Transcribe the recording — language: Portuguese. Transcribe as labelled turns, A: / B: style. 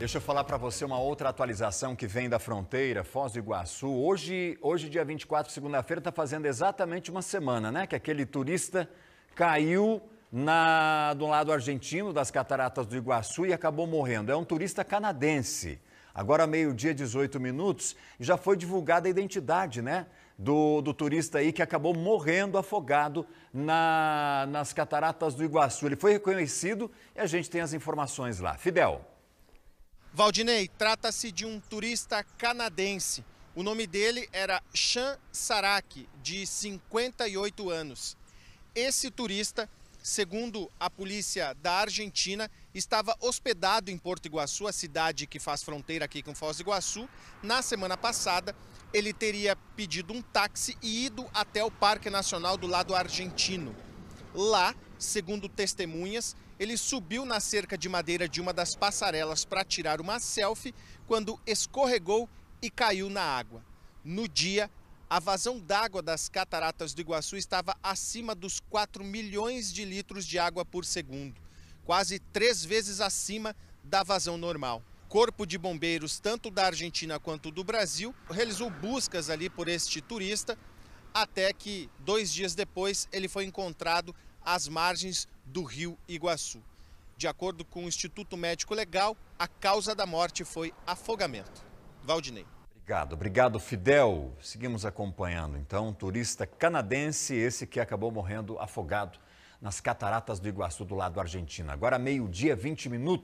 A: Deixa eu falar para você uma outra atualização que vem da fronteira, Foz do Iguaçu. Hoje, hoje dia 24, segunda-feira, está fazendo exatamente uma semana, né? Que aquele turista caiu na, do lado argentino das cataratas do Iguaçu e acabou morrendo. É um turista canadense. Agora, meio-dia, 18 minutos, já foi divulgada a identidade, né? Do, do turista aí que acabou morrendo afogado na, nas cataratas do Iguaçu. Ele foi reconhecido e a gente tem as informações lá. Fidel.
B: Valdinei, trata-se de um turista canadense. O nome dele era Chan Sarak, de 58 anos. Esse turista, segundo a polícia da Argentina, estava hospedado em Porto Iguaçu, a cidade que faz fronteira aqui com Foz do Iguaçu. Na semana passada, ele teria pedido um táxi e ido até o Parque Nacional do lado argentino. Lá, Segundo testemunhas, ele subiu na cerca de madeira de uma das passarelas para tirar uma selfie quando escorregou e caiu na água. No dia, a vazão d'água das cataratas do Iguaçu estava acima dos 4 milhões de litros de água por segundo, quase três vezes acima da vazão normal. Corpo de bombeiros, tanto da Argentina quanto do Brasil, realizou buscas ali por este turista, até que, dois dias depois, ele foi encontrado às margens do rio Iguaçu. De acordo com o Instituto Médico Legal, a causa da morte foi afogamento. Valdinei.
A: Obrigado, obrigado Fidel. Seguimos acompanhando então um turista canadense, esse que acabou morrendo afogado nas cataratas do Iguaçu do lado argentino. Agora meio-dia, 20 minutos.